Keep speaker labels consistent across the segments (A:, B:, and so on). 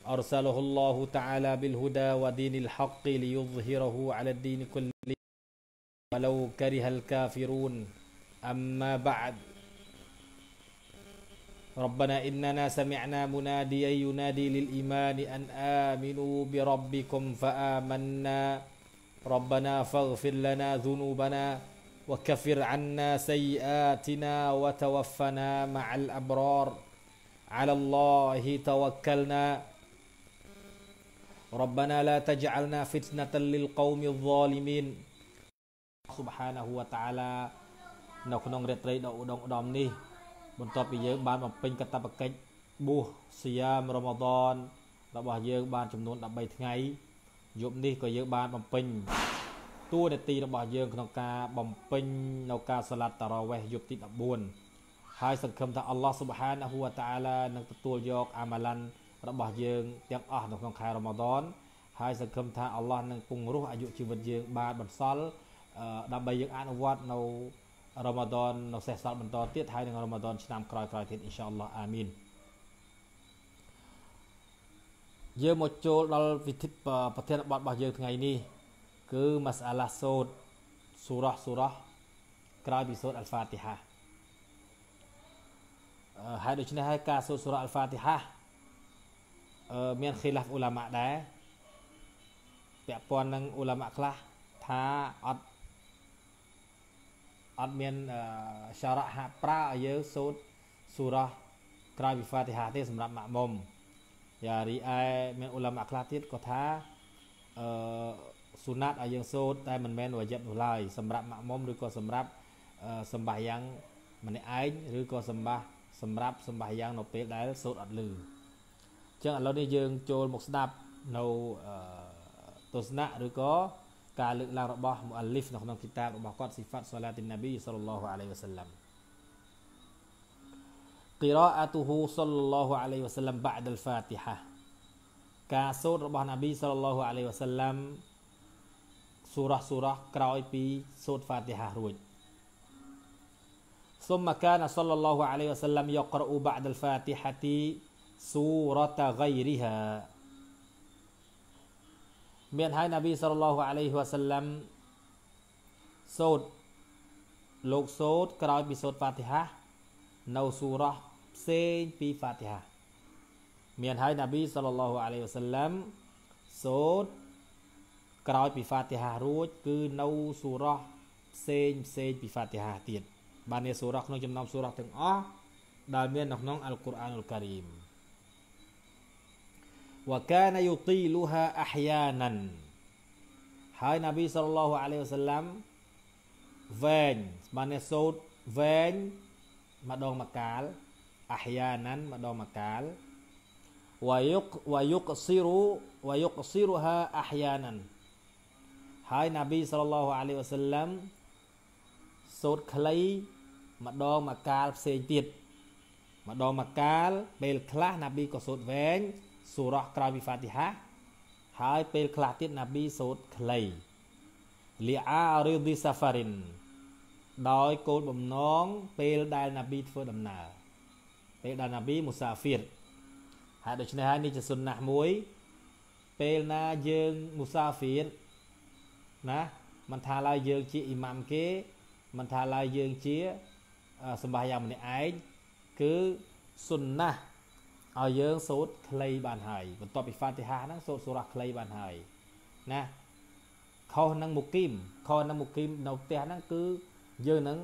A: أرسله الله تعالى بالهدى ودين الحق ليظهره على الدين كله ولو كره الكافرون أما بعد ربنا إننا سمعنا مناديا ينادي للإيمان أن آمنوا بربكم فآمنا ربنا فاغفر لنا ذنوبنا وكفر عنا سيئاتنا وتوفنا مع الأبرار على الله توكلنا ربنا لا تجعلنا فتنة للقوم الظالمين សុបហានហ៊ូវតាឡានៅក្នុងរាត្រីដ៏ឧត្តមឧត្តមនេះ បន្ទាប់ពីយើងបានបំពេញកតបកិច្ចបួសសយ៉ាមរ៉ម៉ាឌនរបស់យើងបានចំនួន13ថ្ងៃ យប់នេះក៏យើងបានបំពេញតួនាទីរបស់យើងក្នុងការបំពេញនៅការសាឡាត់តារ៉ាវេះយប់ទី14ហើយសង្ឃឹមថាអល់ឡោះស៊ុបហានហ៊ូវតាឡានឹងទទួលយកអាម៉ាឡាន់របស់យើងទាំងអស់នៅក្នុងខែរ៉ូម៉ាដនហើយសង្ឃឹមថាអល់ឡោះនឹងពង្រោះអាយុជីវិតយើងបាន បន្សល់ដើម្បីយើងអនុវត្ត នៅរ៉ូម៉ាដននៅសេះសល់បន្តទៀតហើយនឹងរ៉ូម៉ាដនឆ្នាំក្រោយៗទៀតអ៊ីនសាអល់ឡោះអាមីនយើងមកចូលដល់វិធីប្រធានបទរបស់យើងថ្ងៃនេះ គឺម៉ាសាឡាសូតសូរ៉ាសូរ៉ាក្រោយពីសូត្រអល់ហ្វាទីហាហើយដូច្នេះហើយការសូត្រសូរ៉ាអល់ហ្វាទីហាមានខិលាហ្វអ៊ូឡាម៉ាដែរពាក់ព័ន្ធនឹងអ៊ូឡាម៉ាខ្លះថាអត់អត់មានសារៈហាក់ប្រើឲ្យយើងសូត្រសូរ៉ាក្រៅពីហ្វាទីហាទេសម្រាប់ម៉ាក់មុំយ៉ារីឯមានអ៊ូឡាម៉ាខ្លះទៀតក៏ថាអឺសុណាត់ឲ្យយើងសូត្រតែមិនមែនវយ័តនោះឡើយសម្រាប់ម៉ាក់មុំឬក៏សម្រាប់សម្បាយ៉ាងម្នាក់ឯងឬក៏សម្បាសម្រាប់សម្បាយ៉ាងនៅពេលដែលសូត្រអត់លឺចឹងឥឡូវនេះយើងចូលមកស្ដាប់នៅទស្សនៈឬក៏ការលើកឡើងរបស់មូអាលីហ្វនៅក្នុងគីតាបរបស់គាត់ស៊ីហ្វាត់សាឡាទីណាប៊ីសល្លឡោះអាឡៃវ៉ាសាឡាំ قراءته صلى الله عليه وسلم بعد الفاتحة ការសូត្ររបស់នប៊ីសល្លឡោះអាឡៃវ៉ាសាឡាំសូរ៉ាសូរ៉ាក្រោយពីសូត្រ فاتحة រួច ثم كان صلى الله عليه وسلم يقرأ بعد الفاتحة សូរតហ្គៃរីហាមានហើយនប៊ីសល្លឡោះអាឡៃហ៊ីវ៉ាសឡាំសូត្រលោកសូត្រក្រោយពីសូត្រហ្វាទីហានៅសូរ៉ះផ្សេងពីហ្វាទីហាមានហើយនប៊ីសល្លឡោះអាឡៃហ៊ីវ៉ាសឡាំសូត្រក្រោយពីហ្វាទីហារួច គឺនៅសូរ៉ះផ្សេងផ្សេងពីហ្វាទីហាទៀតបាននេះសូរ៉ះក្នុងចំណោមសូរ៉ះទាំងអស់ដែលមាននៅក្នុងអល់កុរអានុលការីមវកានយុទីលូហាអះយ៉ាណានហើយនប៊ីសល្លោះអាឡៃវសាឡាំវែងបានអ្នកសូត្រវែងម្ដងមកកាលអះយ៉ាណានម្ដងមកកាលវយុកវយុកស៊ីរូវយុកស៊ីរូហាអះយ៉ាណានហើយនប៊ីសល្លោះអាឡៃវសាឡាំសូត្រខ្លីម្ដងមកកាលផ្សេងទៀតម្ដងមកកាលពេលខ្លះណាប៊ីក៏សូត្រវែងសូរ៉ះក្រៅពីហ្វាទីហា ហើយពេលខ្លះទៀតណាប៊ីសូត្រខ្លីលីអារីឌីសាហ្វារីនដោយគោលបំណងពេលដែលណាប៊ីធ្វើដំណើរពេលដែលណាប៊ីមូសាហ្វៀរហើយដូច្នេះហើយនេះជាសុនណះមួយពេលណាយើងមូសាហ្វៀរណាមិនថាឡើយយើងជាអ៊ីម៉ាំគេ មិនថាឡើយយើងជាសម្បាយ៉ាងម្នាក់ឯងគឺសុនណះឲ្យយើងសូត្រខ្លីបានហើយបន្ទាប់ពីហ្វាទីហាហ្នឹងសូត្រសូរ៉ាខ្លីបានហើយណាខុសនឹងមុគីមខុសនឹងមុគីមនៅផ្ទះហ្នឹងគឺយើងនឹង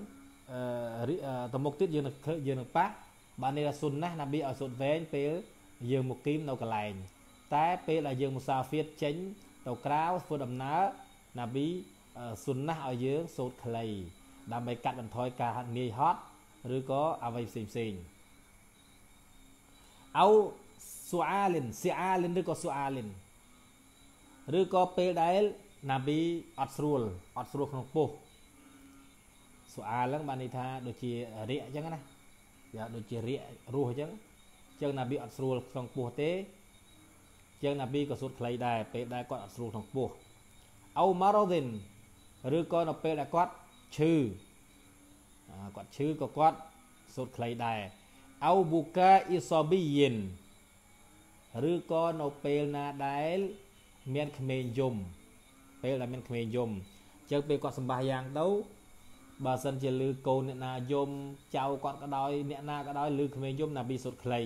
A: អឺតមុខទៀតយើងនឹងយើងនឹងប៉ះបាននេះសុនណាស់ណាប៊ីឲ្យសូត្រវែងពេលយើងមុគីម នៅកន្លែង តែពេលដែលយើងមុសាហ្វៀតចេញទៅក្រៅធ្វើដំណើរណាប៊ីសុនណាស់ឲ្យយើងសូត្រខ្លី ដើម្បីកាត់បន្ថយការងាយហត់ឬក៏អ្វីផ្សេងផ្សេងៗអោស៊ូអាលិនស៊ីអាលិនឬក៏ស៊ូអាលិនឬក៏ពេលដែលណាប៊ីអត់ស្រួលអត់ស្រួលក្នុងពោះស៊ូអាលហ្នឹងបានន័យថាដូចជារាកអញ្ចឹងណាយ៉ាដូចជារាករស់អញ្ចឹងអញ្ចឹងណាប៊ីអត់ស្រួលក្នុងពោះទេអញ្ចឹងណាប៊ីក៏សូត្រខ្លីដែរពេលដែលគាត់អត់ស្រួលក្នុងពោះអោម៉ារ៉ូឌិនឬក៏នៅពេលដែលគាត់ឈឺគាត់ឈឺក៏គាត់សូត្រខ្លីដែរអោប៊ូកាអ៊ីសូប៊ីយិនឬក៏នៅពេលណាដែលមានក្មេងយំពេលដែលមានក្មេងយំអញ្ចឹងពេលគាត់សម្បាសយ៉ាងទៅបើសិនជាលឺកូនអ្នកណាយំចៅគាត់ក៏ដោយអ្នកណាក៏ដោយលឺក្មេងយំណាពីសុតក្លី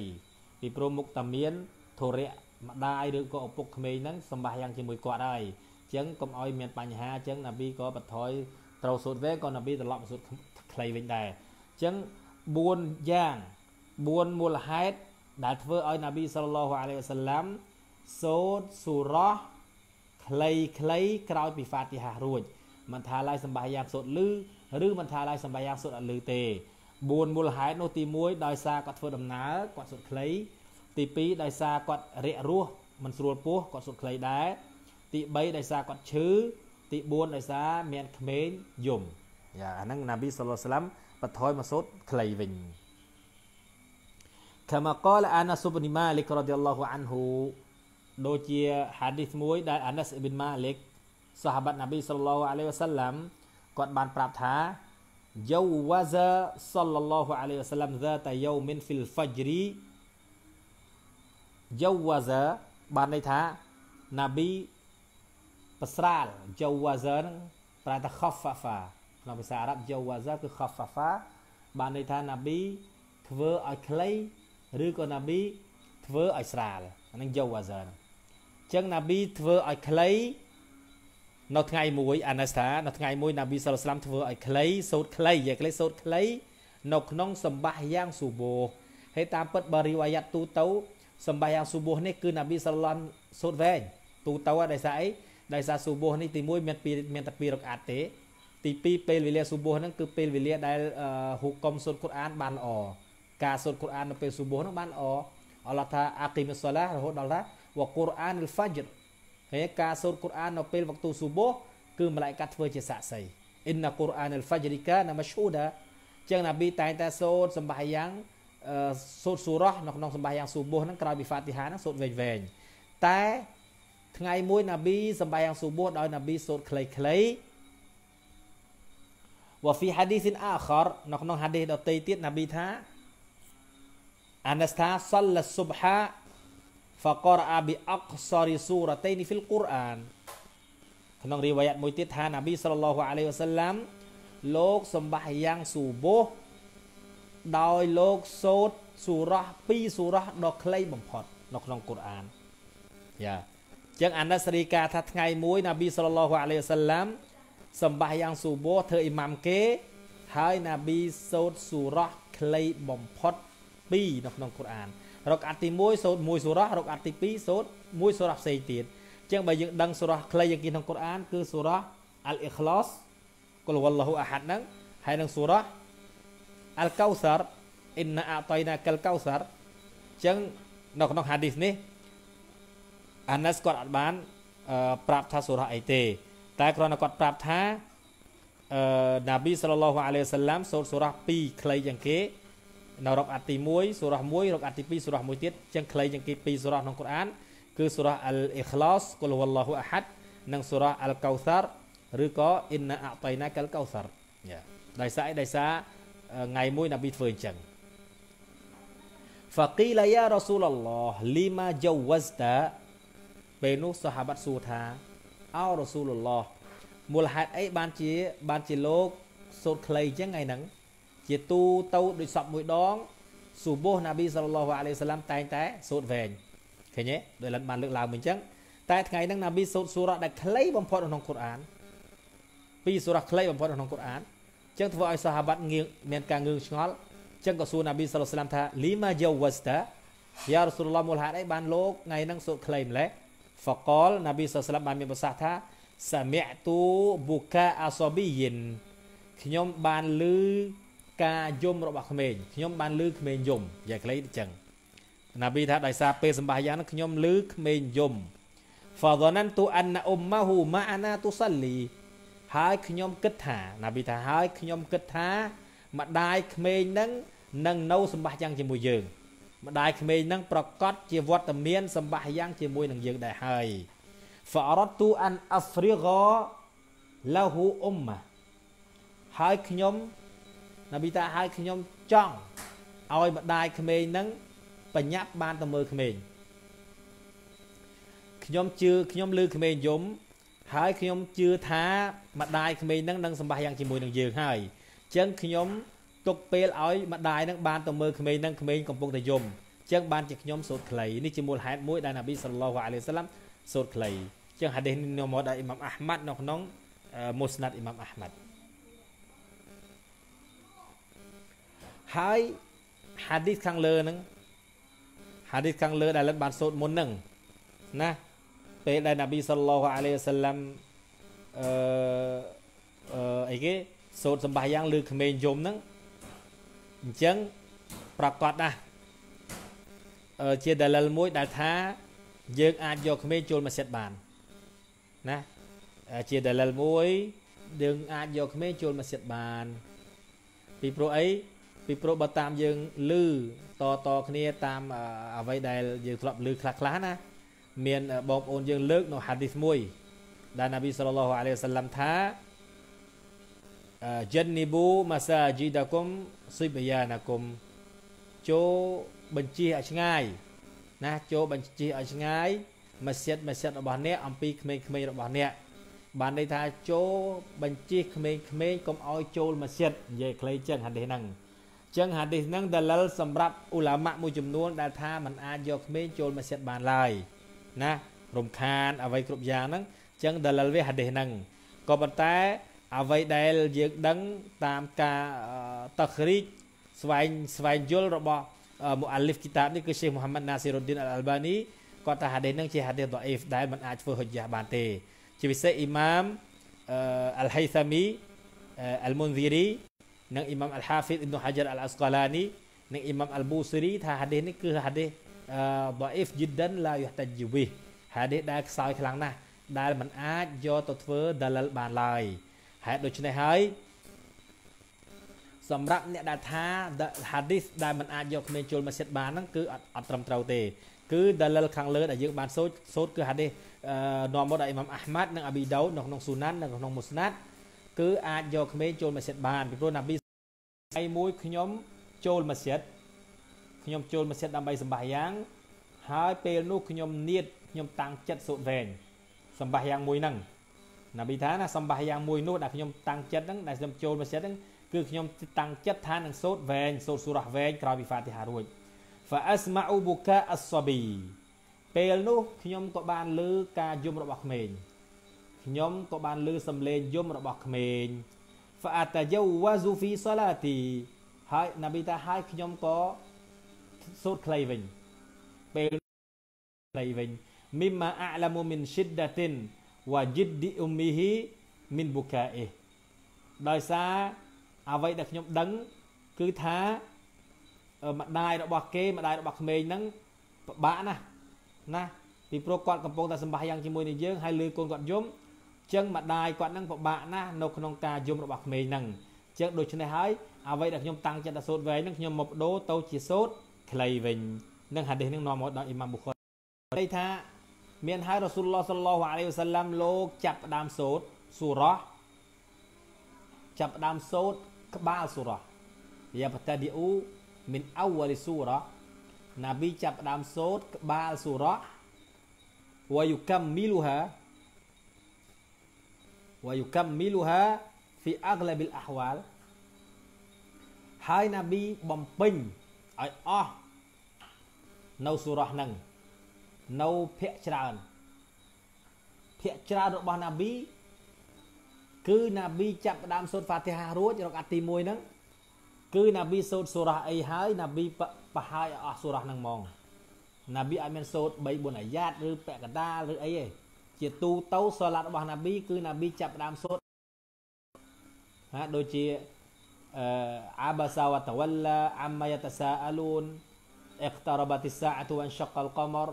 A: ពីព្រមមុខតាមានធរៈម្ដាយឬក៏ឪពុកក្មេងហ្នឹងសម្បាសយ៉ាងជាមួយគាត់ហើយអញ្ចឹងកុំឲ្យមានបញ្ហាអញ្ចឹងណាពីក៏បន្ថយត្រូវសុតវេក៏ណាពីត្រឡប់សុតក្លីវិញដែរអញ្ចឹង4យ៉ាង4មូលហេតុដែលធ្វើឲ្យណាប៊ីសល្លឡោះអាឡៃវ៉ាសាឡាំសូត្រសូរ៉ោះខ្លីខ្លីក្រោយពីហ្វាទីហារួចមិនថាឡាយសម្បាយ៉ាងសូត្រលឺឬមិនថាឡាយសម្បាយ៉ាងសូត្រអត់លឺទេ4មូលហេតុនោះទី1ដោយសារគាត់ធ្វើដំណើរគាត់សូត្រខ្លីទី2ដោយសារគាត់រាក់រស់មិនស្រួលពោះគាត់សូត្រខ្លីដែរទី3ដោយសារគាត់ឈឺទី4ដោយសារមានក្មេងយំយ៉ាអាហ្នឹងណាប៊ីសល្លឡោះសាឡាំបន្ថយមកសូត្រខ្លីវិញ كما قال أنس بن مالك رضي الله عنه ដូចជា hadith មួយដែល Anas ibn Malik សាហាបណាប៊ីសល្លោះអាឡៃវ៉ាសាឡាំគាត់បានប្រាប់ថា جوز صلى الله عليه وسلم ذات يوم في الفجر جوز បានន័យថាណាប៊ីប្រស្រាល جوز ហ្នឹងប្រែថា khaffafa ក្នុងភាសាអារ៉ាប់ جوز គឺ khaffafa បានន័យថាណាប៊ីធ្វើឲ្យខ្លីឬក៏ណាប៊ីធ្វើឲ្យស្រាលអានឹងយូវ៉ាហ្សាអញ្ចឹងណាប៊ីធ្វើឲ្យខ្លីនៅថ្ងៃមួយអានេសានៅថ្ងៃមួយ ណាប៊ីសាឡស្លាមធ្វើឲ្យខ្លីសូត្រខ្លីនិយាយខ្លីសូត្រខ្លីនៅក្នុងសម្បាសយ៉ាងស៊ូបូហើយតាមពិតបារីវអាយ៉ាត់ទូទៅ សម្បាសយ៉ាងស៊ូបូនេះគឺណាប៊ីសាឡឡំសូត្រវែងទូទៅដោយសារអីដោយសារស៊ូបូនេះទី1មានពីមានតែ2រកអាត់ទេ ទី2ពេលវេលាស៊ូបូហ្នឹងគឺពេលវេលាដែលហូកុំសូត្រកូរ៉ានបានល្អការសូត្រកូរ៉ាននៅពេលស៊ូបូហ្នឹងបានល្អអល់ឡោះថាអាគីមិសាឡារហូតដល់ថាវកូរ៉ានអ៊ីលហ្វាជ្រហើយការសូត្រកូរ៉ាននៅពេលវក្ទូស៊ូបូគឺម្លាយកាធ្វើជាសាក់សីអ៊ីនណាកូរ៉ានអ៊ីលហ្វាជ្រកាណាមឈូដាចឹងណាប៊ីតែងតែសូត្រសម្បាយ៉ាងសូត្រសូរ៉ះនៅក្នុងសម្បាយ៉ាងស៊ូបូហ្នឹងក្រោយពីហ្វាទីហាហ្នឹងសូត្រវែងវែងតែថ្ងៃមួយ ណាប៊ីសម្បាយ៉ាងស៊ូបូដោយណាប៊ីសូត្រខ្លីៗវ៉ាហ្វីហាឌីសិនអាខរនៅក្នុងហាឌីសដតីទៀតណាប៊ីថាអានស្ថាសលសុបហា فقرأ بأقصر سورتين في القرآن ក្នុងរីវ៉ាយ៉ាត់មួយទៀតថា ណាប៊ីសល្លឡោះអាឡៃវ៉ាសាឡាមលោកសម្បះយ៉ាងស៊ូបោះដោយលោកសូត្រសូរ៉ាពីរសូរ៉ាដ៏ខ្លីបំផុតនៅក្នុងកូរ៉ានយ៉ាចឹងអានសរីកាថាថ្ងៃមួយ ណាប៊ីសល្លឡោះអាឡៃវ៉ាសាឡាមសម្បះយ៉ាងស៊ូបោះធ្វើអ៊ីម៉ាំគេហើយណាប៊ីសូត្រសូរ៉ាខ្លីបំផុត2នៅក្នុងកូរ៉ាន រកអាត់ទី1សូត្រ1សូរ៉ារកអាត់ទី2សូត្រ1សូរ៉ាផ្សេងទៀតអញ្ចឹងបើយើងដឹងសូរ៉ាខ្លីជាងគេក្នុងកូរ៉ានគឺសូរ៉ាអាល់អ៊ីខ្លាសកុលវ៉ាឡហ៊ូអាហាត់ហ្នឹងហើយនឹងសូរ៉ាអាល់កោសារអ៊ីនណាអាតៃណាកលកោសារអញ្ចឹងនៅក្នុងហាឌីសនេះអាណាសគាត់អត់បានប្រាប់ថាសូរ៉ាអីទេ តែគ្រាន់តែគាត់ប្រាប់ថាអឺណាប៊ីសល្លឡោះអាឡៃសាឡាំសូត្រសូរ៉ា2ខ្លីជាងគេនៅរកអាទី1សូរ៉ះ1រកអាទី2សូរ៉ះ1ទៀតចឹងខ្លីជាងគេ2សូរ៉ះក្នុងកូរ៉ានគឺសូរ៉ះអលអ៊ីខ្លាសគុលវល់ឡោះអាហាត់និងសូរ៉ះអលកោសារឬក៏អ៊ីនណាអតៃណាកលកោសារដោយសារអីដោយសារថ្ងៃមួយនប៊ីធ្វើអញ្ចឹង فقيل يا رسول الله لما جوزت ពេលនោះសាហាបាត់សួរថាអោរ៉ាស៊ូលឡោះមូលហេតុអីបានជាបានជាលោក សូត្រគ្លីអញ្ចឹងថ្ងៃហ្នឹងជាទូទៅដូចសពមួយដងស៊ូបូណាប៊ីសល្លឡោះអាឡៃសាឡាំតែងតែសូត្រវែងឃើញទេដោយលិនបានលើកឡើងមិនអញ្ចឹងតែថ្ងៃហ្នឹងណាប៊ីសូត្រសូរ៉ាដែលខ្លីបំផុតក្នុងកូរ៉ានពីសូរ៉ាខ្លីបំផុតក្នុងកូរ៉ានអញ្ចឹងធ្វើឲ្យសាហាបាត់ងៀងមានការងឿងឆ្ងល់អញ្ចឹងក៏សួរណាប៊ីសល្លឡាំថាលីម៉ាយ៉ាវ៉ាស្តាយ៉ារ៉ាស៊ូលឡោះមូលហាត់អីបានលោកថ្ងៃហ្នឹងសូត្រខ្លីម្លេះហ្វកលណាប៊ីសល្លឡាំបានមានប្រសាសន៍ថាសាមីអទូបូកាអាសប៊ីយិនខ្ញុំបានលឺការយំរបស់ក្មេងខ្ញុំបានលឺក្មេងយំយ៉ាក្លេអញ្ចឹងណាប៊ីថាដោយសារពេលសម្បាសយ៉ាងហ្នឹងខ្ញុំលឺក្មេងយំ فظننت ان امه معنا تصلي ហើយខ្ញុំគិតថាណាប៊ីថាហើយខ្ញុំគិតថាម្ដាយក្មេងហ្នឹងនឹងនៅសម្បាសយ៉ាងជាមួយយើង ម្ដាយក្មេងហ្នឹងប្រកាសជាវត្តមានសម្បាសយ៉ាង ជាមួយនឹងយើងដែរហើយ فأردت أن أفرغ له أمه ហើយខ្ញុំណាប៊ីតាឲ្យខ្ញុំចង់ឲ្យម្ដាយក្មេងនឹងបញ្ញាប់បានទៅមើលក្មេងខ្ញុំជឿខ្ញុំលើក្មេងយំ ហើយខ្ញុំជឿថាម្ដាយក្មេងនឹងនឹងសម្បះយ៉ាងជាមួយនឹងយើងហើយអញ្ចឹងខ្ញុំទុកពេលឲ្យម្ដាយនឹងបានទៅមើលក្មេងនឹងក្មេងកំពុងតែយំអញ្ចឹងបានជាខ្ញុំសូត្រខ្លីនេះជាមូលហេតុមួយដែលណាប៊ីសល្លោះអាឡៃសាឡាំសូត្រខ្លីអញ្ចឹងហាឌីសនេះនាំមកដោយអ៊ីម៉ាំអាហ្មាត់នៅក្នុងមូស្ណាត់អ៊ីម៉ាំអាហ្មាត់ហើយហាឌីសខាងលើហ្នឹងហាឌីសខាងលើ ដែលលិនបានសូត្រមុនហ្នឹងណាពេលដែលនប៊ីសល្លោះអាឡៃសាឡាំអឺអីគេសូត្រសម្បាយ៉ាងលើក្មេងយំហ្នឹងអញ្ចឹងប្រកបណាស់ជាដលិលមួយដែលថា យើងអាចយកក្មេងចូលមកសិតបានណាជាដលិលមួយយើងអាចយកក្មេងចូលមកសិតបាន ពីព្រោះអីពីព្រោះបើតាមយើងលឺតតគ្នាតាម អ្វីដែលយើងធ្លាប់លឺខ្លះខ្លះណា មានបងប្អូនយើងលើកនៅហាឌីសមួយ ដែលណាប៊ីសល្លឡោះអាឡៃវសាឡាំថាជិននីប៊ូម៉ាសាជីដាគុំស៊ីបយ៉ាណាគុំចូលបញ្ជាឲ្យឆ្ងាយណាចូលបញ្ជាឲ្យឆ្ងាយម៉ាស៊ីតម៉ាស៊ីតរបស់អ្នក អំពីក្មេងៗរបស់អ្នកបានន័យថាចូលបញ្ជាក្មេងៗកុំឲ្យចូលម៉ាស៊ីតនិយាយខ្លីចឹងហាឌីសហ្នឹងចឹងហាឌីសហ្នឹងដលលសម្រាប់ឧឡាម៉ាមួយចំនួនដែលថាมันអាចយកក្មេងចូលមស្ជីតបានឡើយណារំខានអ្វីគ្រប់យ៉ាងហ្នឹងចឹងដលលវាហាឌីសហ្នឹងក៏ប៉ុន្តែអ្វីដែលយើងដឹងតាមការតខរីកស្វែងស្វែងយល់របស់មូអាលីហ្វគីតាបនេះគឺ Sheikh Muhammad Nasiruddin Al-Albani គាត់ថាហាឌីសហ្នឹងជាហាឌីសដអេហ្វដែលมันអាចធ្វើហុជ្ជាបានទេជាពិសេសអ៊ីម៉ាមអលហៃសាមីអលមុនស៊ីរីនិងអ៊ីម៉ាំអលហាហ្វីតអ៊ីបនុហាជាអលអាស្កាឡានីនិងអ៊ីម៉ាំអលប៊ូស៊េរីថាហាឌីសនេះគឺហាឌីសដអ៊ីហ្វជីដិនឡាយតាជីវីហាឌីសដែលខ្សោយខ្លាំងណាស់ដែលมันអាចយកទៅធ្វើដលលបានឡើយហេតុដូច្នេះហើយសម្រាប់អ្នកដែលថាហាឌីសដែលมันអាចយកគ្មានចូលមស្ជិតបានហ្នឹងគឺអត់អត់ត្រឹមត្រូវទេ គឺដលលខាងលើដែលយើងបានសូត្រសូត្រគឺហាឌីសនាំមកដោយអ៊ីម៉ាំអាហ្មាត់និងអាប៊ីដោនៅក្នុងស៊ូណាននិងក្នុងមូស្ណាត់គឺអាចយកក្មេងចូលមស្ជីតបានពីព្រោះណាប៊ីថ្ងៃមួយខ្ញុំចូលមស្ជីតខ្ញុំចូលមស្ជីតដើម្បីសម្បាយ៉ាង ហើយពេលនោះខ្ញុំនៀតខ្ញុំតាំងចិត្តសូត្រវែងសម្បាយ៉ាងមួយហ្នឹងណាប៊ីថាណាសម្បាយ៉ាងមួយនោះដែលខ្ញុំតាំងចិត្តហ្នឹងដែលខ្ញុំចូលមស្ជីតហ្នឹងគឺខ្ញុំតាំងចិត្តថានឹងសូត្រវែងសូត្រសូរ៉ាវែងក្រោយពីហ្វាទីហារួច فأسمع بكاء الصبي ពេលនោះខ្ញុំក៏បានលើការយំរបស់ក្មេងខ្ញុំក៏បានលើសំឡេងយំរបស់ក្មេង فأتجوز في صلاتي ហើយណាប៊ីតាហើយខ្ញុំក៏សូត្រខ្លីវិញពេលខ្លីវិញ مما أعلم من شدة وجد أمه من بكائه ដោយសារអ្វីដែលខ្ញុំដឹង គឺថាម្ដាយរបស់គេម្ដាយរបស់ក្មេងហ្នឹងពិបាកណាស់ណាពីព្រោះគាត់កំពុងតែសម្បាសយ៉ាងជាមួយនឹងយើងហើយលើកូនគាត់យំចឹងម្ដាយគាត់នឹងពិបាកណាស់នៅក្នុងការយំរបស់ក្មេងហ្នឹងចឹងដូច្នេះហើយអ្វីដែលខ្ញុំតាំងចិត្តដល់សូត្រវែងហ្នឹងខ្ញុំមកបដូរទៅជាសូត្រខ្លីវិញនឹងហាឌីសនឹងនាំមកដល់អ៊ីម៉ាមប៊ូខារីថាមានហើយរ៉ាស៊ូលឡោះសល្លោះអាឡៃវសាឡាំលោកចាប់ផ្ដើមសូត្រសូរ៉ះចាប់ផ្ដើមសូត្រក្បាលសូរ៉ះយ៉ាបតាឌីអ៊ូមិនអវលសូរ៉ះណាប៊ីចាប់ផ្ដើមសូត្រក្បាលសូរ៉ះវយុកំមីលូហាវយុកម្មមីលូហាហ្វីអាក្លាប៊ីលអាហ្វាលហើយណាប៊ីបំពេញឲ្យអស់នៅសូរ៉ះនឹងនៅភ័ក្រច្រើនភ័ក្រច្រើនរបស់ណាប៊ីគឺណាប៊ីចាប់ផ្ដើមសូត្រហ្វាទីហារួចរកអាទី1ហ្នឹងគឺណាប៊ីសូត្រសូរ៉ះអីហើយណាប៊ីបរហាយអស់សូរ៉ះហ្នឹងហ្មងណាប៊ីអត់មានសូត្រ3 4អាយ៉ាតឬពាក់កណ្ដាលឬអីទេជាទូទៅសឡាត់របស់ណាប៊ីគឺណាប៊ីចាប់ដើមសូត្រណាដូចជាអឺអាបាសាវតវឡាអាមយតសាអលូន اقتربت الساعة وانشق القمر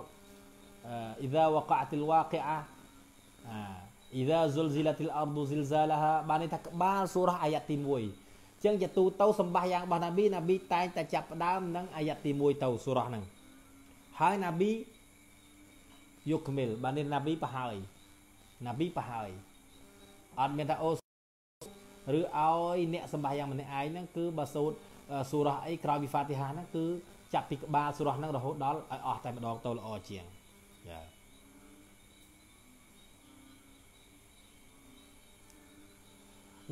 A: إذا وقعت الواقعة إذا زلزلت الأرض زلزالها បានថាក្បាលសូរ៉ាអាយ៉ាទី1អញ្ចឹងជាទូទៅសម្បះយ៉ាងរបស់ណាប៊ីណាប៊ីតែងតែចាប់ដើមនឹងអាយ៉ាទី1ទៅសូរ៉ាហ្នឹងហើយណាប៊ីយកគមិលបាននេះណាប៊ីប្រហើយណាប៊ីប្រហើយអត់មានថាអូឬឲ្យអ្នកសម្បាយ៉ាងម្នាក់ឯងហ្នឹងគឺបើសូត្រសូរ៉ាអីក្រៅពីហ្វាទីហាហ្នឹងគឺចាប់ពីក្បាលសូរ៉ាហ្នឹងរហូតដល់ឲ្យអស់តែម្ដងទៅល្អជាងយ៉ា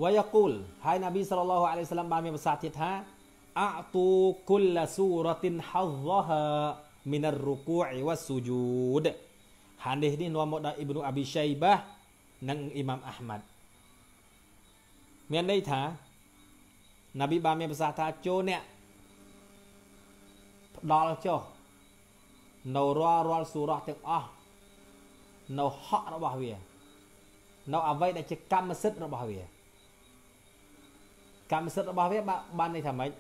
A: វយ៉ាគូលហើយណាប៊ីសល្លឡោះអាឡៃសាឡាំបានមានប្រសាសន៍ទៀតថាអទូគុលសូរ៉ាទីនហហ្ហាមីនររូគូអ៊ីវ៉ាស៊ូជូដហានីសនេះនាំមកដោយអ៊ីប្នូអាប៊ីសៃបានិងអ៊ីម៉ាំអាហ្មាត់មានន័យថាណាប៊ីបានមានប្រសាសន៍ថាចូលអ្នកផ្ដាល់ចុះនៅរាល់រាល់សូរ៉ះទាំងអស់នៅហក់របស់វានៅអ្វីដែលជាកម្មសិទ្ធិរបស់វាកម្មសិទ្ធិរបស់វាបានន័យថាម៉េច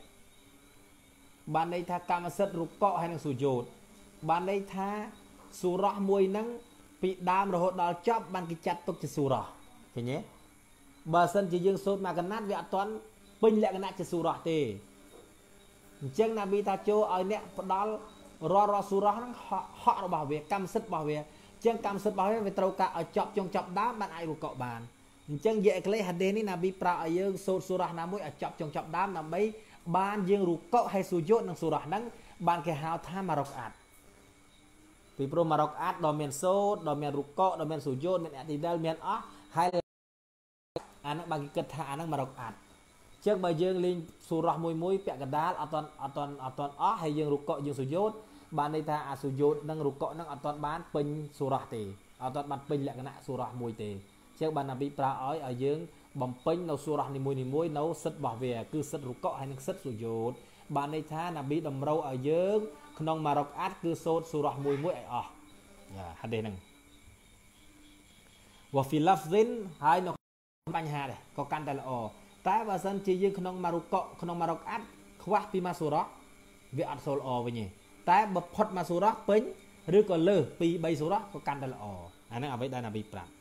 A: បានន័យថាកម្មសិទ្ធិរូបកោហើយនឹងសុយោតបានន័យថាសូរ៉ះមួយហ្នឹងពីដើមរហូតដល់ចប់បានគេចាត់ទុកជាសូរ៉ះឃើញទេបើសិនជាយើងសូត្រមួយកណាត់វាអត់ទាន់ពេញលក្ខណៈជាសូរ៉ះទេអញ្ចឹងណាប៊ីតាចូលឲ្យអ្នកផ្ដាល់រាល់រាល់សូរ៉ះហ្នឹងហក់របស់វាកម្មសិទ្ធិរបស់វាចឹងកម្មសិទ្ធិរបស់វាវាត្រូវការឲ្យចប់ចុងចប់ដើមបានអាចរុកកបានអញ្ចឹងយេអេក្លេហាដេនេះណាប៊ីប្រាប់ឲ្យយើងសូត្រសូរ៉ះណាមួយឲ្យចប់ចុងចប់ដើមដើម្បីបានយើងរុកកហើយសូយោតនឹងសូរ៉ះហ្នឹងបានគេហៅថាម៉ារុកអាត់ពីព្រោះម៉ារ៉ុកអាតដ៏មានសូតដ៏មានរូបកោដ៏មានសូយោមានអតិដិលមានអស់ហើយអានឹងបើគេគិតថាអានឹងម៉ារ៉ុកអាតជាងបើយើងលេងសូរ៉ោះមួយមួយ ពាក់កណ្ដាលអត់តន់អត់តន់អត់តន់អស់ហើយយើងរូបកោយើងសូយោបានន័យថាអាសូយោនិងរូបកោនឹងអត់តន់បានពេញសូរ៉ោះទេអត់តន់បានពេញលក្ខណៈសូរ៉ោះមួយទេជាងបានអាពីប្រើឲ្យឲ្យយើង បំពេញនៅសូរ៉ោះនីមួយនីមួយនៅសិទ្ធរបស់វាគឺសិទ្ធរូបកោហើយនិងសិទ្ធសូយោបានន័យថាណាប៊ីតម្រូវឲ្យយើងក្នុងម៉ារ៉ុកអាត់គឺសូត្រសូរ៉ោះមួយមួយឲ្យអស់ហាឌីសហ្នឹងវ៉ាហ្វីឡាហ្វសិនហើយនៅបញ្ហាដែរក៏កាន់តែល្អតែបើសិនជាយើងក្នុងម៉ារុកកក្នុងម៉ារុកអាត់ខ្វះពីម៉ាសូរ៉ោះវាអត់សូលល្អវិញទេតែបើផុតម៉ាសូរ៉ោះពេញឬក៏លើសពី3សូរ៉ោះក៏កាន់តែល្អអាហ្នឹងអ្វីដែលណាប៊ីប្រាប់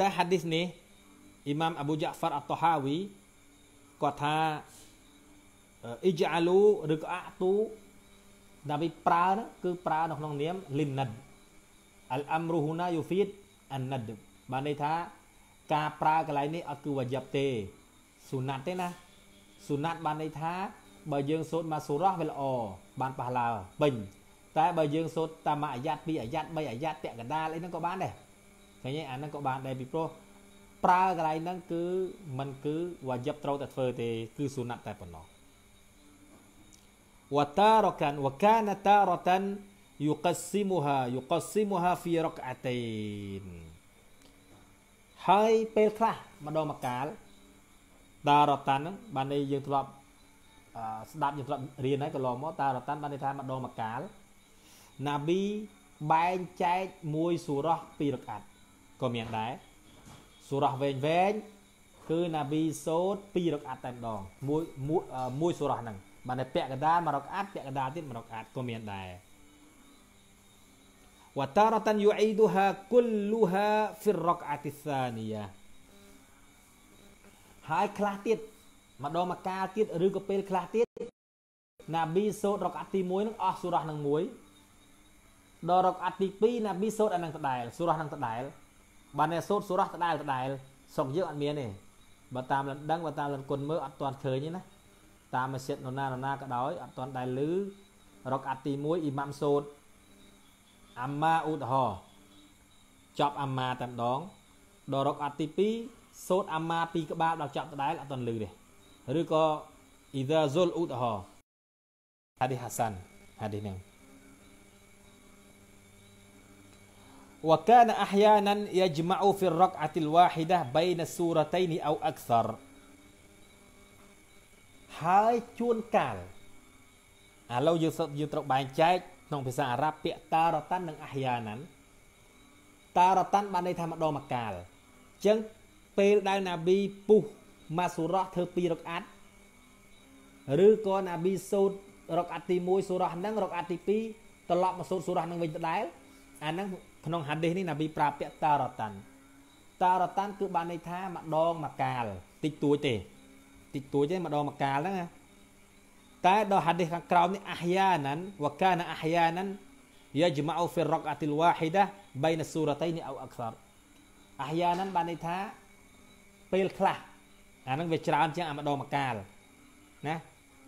A: តែហាឌីសនេះអ៊ីម៉ាមអប៊ូយ៉ាហ្វាត់អតតាហាវីគាត់ថាអ៊ីជាអាលូឬក៏អាទូដាវីប្រើគឺប្រើនៅក្នុងនាមលីណាត់អលអមរូហ៊ូណាយូហ្វីតអាណាត់បានន័យថា ការប្រើកន្លែងនេះអត់គឺវ៉ាយ៉ាប់ទេសុណាត់ទេណាសុណាត់បានន័យថាបើយើងសូត្រមកសូរ៉ោះវាល្អបានប៉ះឡើពេញតែបើយើង សូត្រតាមអាយ៉ាត់2អាយ៉ាត់3អាយ៉ាត់ពាក់កណ្ដាលអីហ្នឹងក៏បានដែរឃើញទេអាហ្នឹងក៏បានដែរពីព្រោះប្រើកន្លែងហ្នឹងគឺมันគឺ វាយិបត្រូវតែធ្វើទេ គឺសុណាត់តែប៉ុណ្ណោះវតារកាន់វកានតារតាន يقسمها يقسمها في ركعتين ហើយពេលខ្លះម្ដងមកកាលតារតានហ្នឹងបានន័យយើងធ្លាប់ស្ដាប់យើងធ្លាប់រៀនហើយកន្លងមកតារតានបានន័យថាម្ដងមកកាលណាប៊ីបែងចែកមួយសូរ៉ោះពីរកាត់ក៏មានដែរសូរ៉ាស់វែងវែងគឺណាប៊ីសូត2រកអាត់តែម្ដងមួយមួយសូរ៉ាស់ហ្នឹងបានតែពាក់កដាលមករកអាត់ពាក់កដាលទៀតមករកអាត់ក៏មានដែរវតារតានយូអ៊ីឌូហាគុលលូហាហ្វីររកអាទីសានីយ៉ាហើយខ្លះទៀតម្ដងមកកាលទៀតឬក៏ពេលខ្លះទៀតណាប៊ីសូតរកអាត់ទី1ហ្នឹងអស់សូរ៉ាស់ហ្នឹងមួយដល់រកអាត់ទី2ណាប៊ីសូតអានឹងដដែលសូរ៉ាស់ហ្នឹងដដែលបានអ្នកសូត្រសូរ៉ាស់ដដែលដដែលស្រុកយើងអត់មានទេបើតាមលំដឹងបើតាមលំគុណមើលអត់ទាន់ឃើញទេណាតាមមស្ជីតនរណានរណាក៏ដោយអត់ទាន់ដែលឮរកអាត់ទី1អ៊ីម៉ាំសូត្រអាម៉ាឧទាហរណ៍ចប់អាម៉ាតែម្ដងដល់រកអាត់ទី2សូត្រអាម៉ាពីរក្បាលដល់ចប់ដដែលអត់ទាន់ឮទេឬក៏ idha zul ឧទាហរណ៍ហាឌីសហាសានហាឌីសហ្នឹង وكان أحيانا يجمع في الركعة الواحدة بين السورتين أو أكثر ហើយជួនកាលឥឡូវយើងយើងត្រូវបែងចែកក្នុងភាសាអារ៉ាប់ពាក្យតារតាន់និងអាហយ៉ាណាន់តារតាន់បានន័យថាម្ដងម្កាលអញ្ចឹងពេលដែលណាប៊ីពុះម៉ាសូរ៉ោះធ្វើពីររកអាត់ឬក៏ណាប៊ីសូតរកអាត់ទី1សូរ៉ោះហ្នឹងរកអាត់ទី2ត្រឡប់មកសូតសូរ៉ោះហ្នឹងវិញដដែលអាហ្នឹងក្នុងហាឌីសនេះនប៊ីប្រាប់ពាក់តារតាន់តារតាន់គឺបានន័យថាម្ដងមកកាលតិចតួចទេតិចតួចទេម្ដងមកកាលហ្នឹងណាតែដល់ហាឌីសខាងក្រោមនេះអាហយ៉ាណានវកានអាហយ៉ាណាន يجمع في الركعة الواحدة بين السورتين أو أكثر អាហយ៉ាណានបានន័យថាពេលខ្លះអាហ្នឹងវាច្រើនជាងអាម្ដងមកកាលណា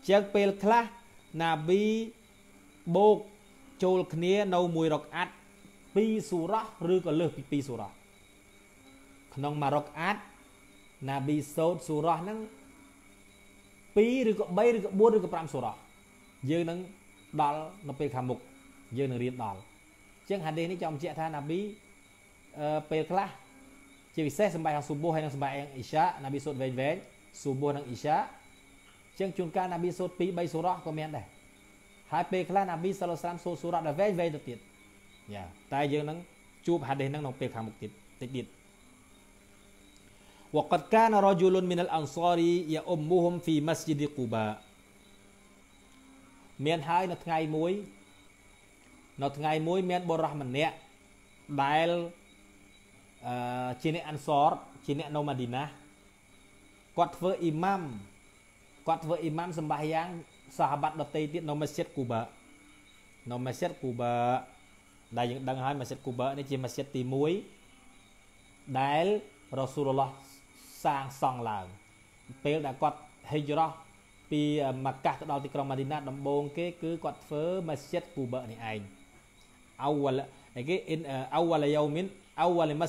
A: ជាងពេលខ្លះណាប៊ីបូកចូលគ្នានៅមួយរកអាត់2សូរ៉ះឬក៏លើសពី2សូរ៉ះក្នុងម៉ារ៉ុកអាតណាប៊ីសូតសូរ៉ះហ្នឹង2ឬក៏3ឬក៏4ឬក៏5សូរ៉ះយើងនឹងដល់នៅពេលខាងមុខយើងនឹងរៀនដល់ចឹងហាឌីសនេះចង់បញ្ជាក់ថាណាប៊ីអឺពេលខ្លះជាពិសេសសម្បែងស៊ូប៊ូហើយនិងសម្បែងអ៊ីសាណាប៊ីសូតវែងវែងស៊ូប៊ូនិងអ៊ីសាចឹងជួនកាលណាប៊ីសូត2 3សូរ៉ះក៏មានដែរហើយពេលខ្លះណាប៊ីសល្លាសាមសូតសូរ៉ះដល់វែងវែងទៅទៀតយ៉ាតែយើងនឹងជួបហាឌីសហ្នឹងក្នុងពេលខាងមុខទៀតតិចទៀត وقد كان رجل من الانصار يؤمهم في مسجد قباء មានហើយនៅថ្ងៃមួយនៅថ្ងៃមួយមានបុរសម្នាក់ដែលអឺជាអ្នកអានសរជាអ្នកនៅម៉ាឌីណាគាត់ធ្វើអ៊ីម៉ាំគាត់ធ្វើអ៊ីម៉ាំសម្បាយ៉ាង សាហាបាត់ដតីទៀតនៅមស្ជីតគូបានៅមស្ជីតគូបាដែលយើងដឹងហើយម៉ាស៊ីតគូបឺនេះជាម៉ាស៊ីតទី1ដែលរ៉ាស៊ូលឡោះសាងសង់ឡើងពេលដែលគាត់ហិយរ៉ោះពីម៉ាកាសទៅដល់ទីក្រុងម៉ាឌីណាដំបូងគេគឺគាត់ធ្វើម៉ាស៊ីតគូបឺនេះឯងអវលគេអវលយូមីនអវលម៉ា